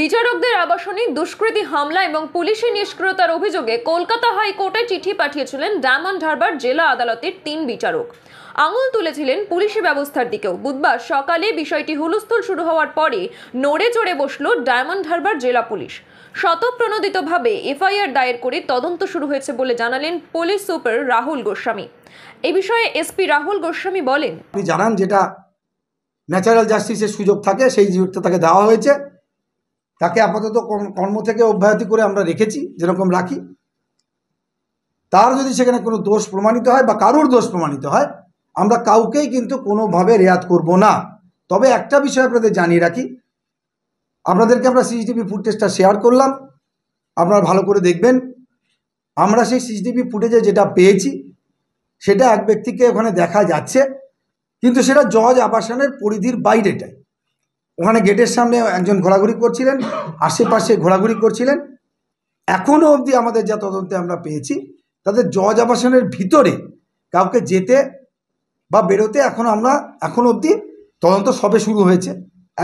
বিচারকদের আবাসনে দুষ্কৃতী হামলা এবং পুলিশি নিষ্ক্রিয়তার অভিযোগে কলকাতা হাইকোর্টে চিঠি পাঠিয়েছিলেন ডায়মন্ড হারবার জেলা আদালতের তিন বিচারক আঙুল তুলেছিলেন পুলিশি ব্যবস্থার দিকেও বুধবার সকালে বিষয়টি হুলস্থুল শুরু হওয়ার পরে নড়ে চড়ে বসল ডায়মন্ড হারবার জেলা পুলিশ শতপ্রণোদিতভাবে এফআইআর দায়ের করে তদন্ত শুরু হয়েছে বলে জানালেন পুলিশ সুপার রাহুল গোস্বামী এ বিষয়ে এসপি রাহুল গোস্বামী বলেন জানান যেটা ন্যাচারাল জাস্টিসের সুযোগ থাকে সেই সুযোগটা তাকে দেওয়া হয়েছে তাকে আপাতত কর্ম থেকে অব্যাহতি করে আমরা রেখেছি যেরকম রাখি তার যদি সেখানে কোনো দোষ প্রমাণিত হয় বা কারুর দোষ প্রমাণিত হয় আমরা কাউকেই কিন্তু কোনোভাবে রেয়াত করব না তবে একটা বিষয় আপনাদের জানিয়ে রাখি আপনাদেরকে আমরা সিসিটিভি ফুটেজটা শেয়ার করলাম আপনারা ভালো করে দেখবেন আমরা সেই সিসিটিভি ফুটেজে যেটা পেয়েছি সেটা এক ব্যক্তিকে ওখানে দেখা যাচ্ছে কিন্তু সেটা জজ আবাসনের পরিধির বাইরেটাই ওখানে গেটের সামনে একজন ঘোরাঘুরি করছিলেন আশেপাশে ঘোরাঘুরি করছিলেন এখনও অবধি আমাদের যা তদন্তে আমরা পেয়েছি তাদের জজ আবাসনের ভিতরে কাউকে যেতে বা বেরোতে এখন আমরা এখন অবধি তদন্ত সবে শুরু হয়েছে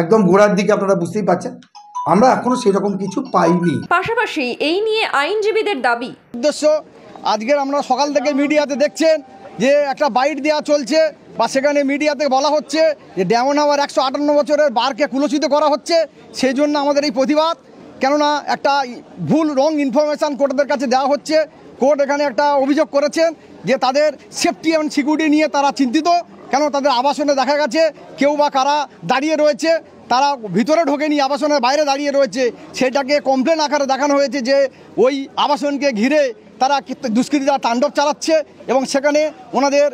একদম গোড়ার দিকে আপনারা বুঝতেই পারছেন আমরা এখনো সেরকম কিছু পাইনি পাশাপাশি এই নিয়ে আইনজীবীদের দাবি উদ্দেশ্য আজকের আমরা সকাল থেকে মিডিয়াতে দেখছেন যে একটা বাইট দেওয়া চলছে বা সেখানে মিডিয়াতে বলা হচ্ছে যে ডেমন হাওয়ার একশো আটান্ন বছরের বারকে কুলসিত করা হচ্ছে সেই জন্য আমাদের এই প্রতিবাদ কেননা একটা ভুল রং ইনফরমেশান কোর্টদের কাছে দেওয়া হচ্ছে কোর্ট এখানে একটা অভিযোগ করেছেন যে তাদের সেফটি এবং সিকিউরিটি নিয়ে তারা চিন্তিত কেন তাদের আবাসনে দেখা গেছে কেউ বা কারা দাঁড়িয়ে রয়েছে তারা ভিতরে ঢোকেনি আবাসনের বাইরে দাঁড়িয়ে রয়েছে সেটাকে কমপ্লেন আকারে দেখানো হয়েছে যে ওই আবাসনকে ঘিরে তারা দুষ্কৃতীরা তাণ্ডব চালাচ্ছে এবং সেখানে ওনাদের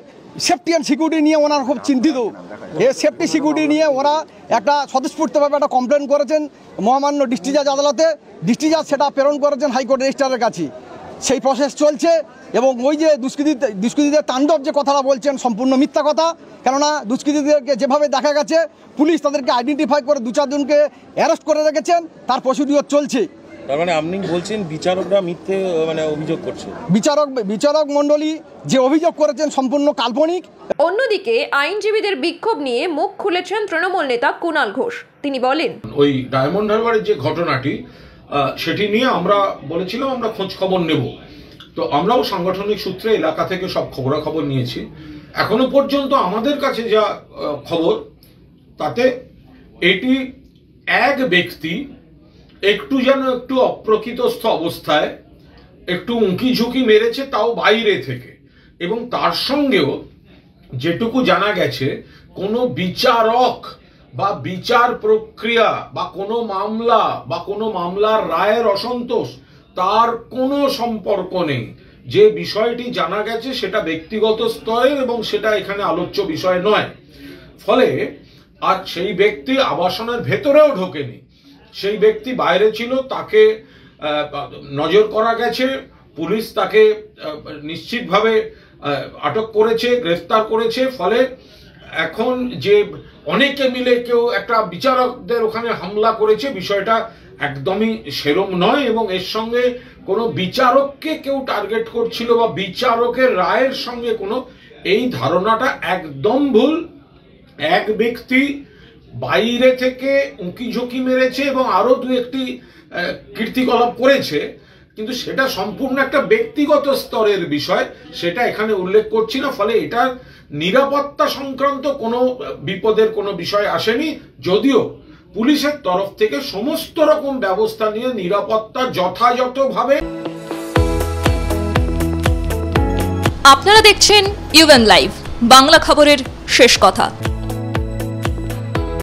সেফটি অ্যান্ড সিকিউরিটি নিয়ে ওনারা খুব চিন্তিত এই সেফটি সিকিউরিটি নিয়ে ওরা একটা স্বতঃস্ফূর্তভাবে একটা কমপ্লেন করেছেন মহামান্য ডিস্ট্রিক্ট জাজ আদালতে ডিস্ট্রিক্ট জাজ সেটা প্রেরণ করেছেন হাইকোর্ট রেজিস্ট্রারের কাছে সেই প্রসেস চলছে এবং ওই যে দুষ্কৃতি দুষ্কৃতীদের তাণ্ডব যে কথাটা বলছেন সম্পূর্ণ মিথ্যা কথা কেননা দুষ্কৃতীদেরকে যেভাবে দেখা গেছে পুলিশ তাদেরকে আইডেন্টিফাই করে দু চারজনকে অ্যারেস্ট করে রেখেছেন তার প্রসিডিওর চলছে তার মানে আপনি বলছেন বিচারকরা মিথ্যে মানে অভিযোগ করছে বিচারক বিচারক মণ্ডলী যে অভিযোগ করেছেন সম্পূর্ণ কাল্পনিক অন্যদিকে আইনজীবীদের বিক্ষোভ নিয়ে মুখ খুলেছেন তৃণমূল নেতা কুণাল ঘোষ তিনি বলেন ওই ডায়মন্ড হারবারের যে ঘটনাটি সেটি নিয়ে আমরা বলেছিলাম আমরা খোঁজ খবর নেব তো আমরাও সাংগঠনিক সূত্রে এলাকা থেকে সব খবরাখবর নিয়েছি এখনো পর্যন্ত আমাদের কাছে যা খবর তাতে এটি এক ব্যক্তি একটু যেন একটু অপ্রকৃতস্থ অবস্থায় একটু উঁকি ঝুঁকি মেরেছে তাও বাইরে থেকে এবং তার সঙ্গেও যেটুকু জানা গেছে কোনো বিচারক বা বিচার প্রক্রিয়া বা কোনো মামলা বা কোনো মামলার রায়ের অসন্তোষ তার কোনো সম্পর্ক নেই যে বিষয়টি জানা গেছে সেটা ব্যক্তিগত স্তরের এবং সেটা এখানে আলোচ্য বিষয় নয় ফলে আর সেই ব্যক্তি আবাসনের ভেতরেও ঢোকেনি সেই ব্যক্তি বাইরে ছিল তাকে নজর করা গেছে পুলিশ তাকে নিশ্চিতভাবে আটক করেছে গ্রেফতার করেছে ফলে এখন যে অনেকে মিলে কেউ একটা বিচারকদের ওখানে হামলা করেছে বিষয়টা একদমই সেরম নয় এবং এর সঙ্গে কোনো বিচারককে কেউ টার্গেট করছিল বা বিচারকের রায়ের সঙ্গে কোনো এই ধারণাটা একদম ভুল এক ব্যক্তি বাইরে থেকে উঁকি ঝুঁকি মেরেছে এবং আরও দু একটি কীর্তিকলাপ করেছে কিন্তু সেটা সম্পূর্ণ একটা ব্যক্তিগত স্তরের বিষয় সেটা এখানে উল্লেখ করছি না ফলে এটা নিরাপত্তা সংক্রান্ত কোনো বিপদের কোনো বিষয় আসেনি যদিও পুলিশের তরফ থেকে সমস্ত রকম ব্যবস্থা নিয়ে নিরাপত্তা যথাযথভাবে আপনারা দেখছেন ইউএন লাইভ বাংলা খবরের শেষ কথা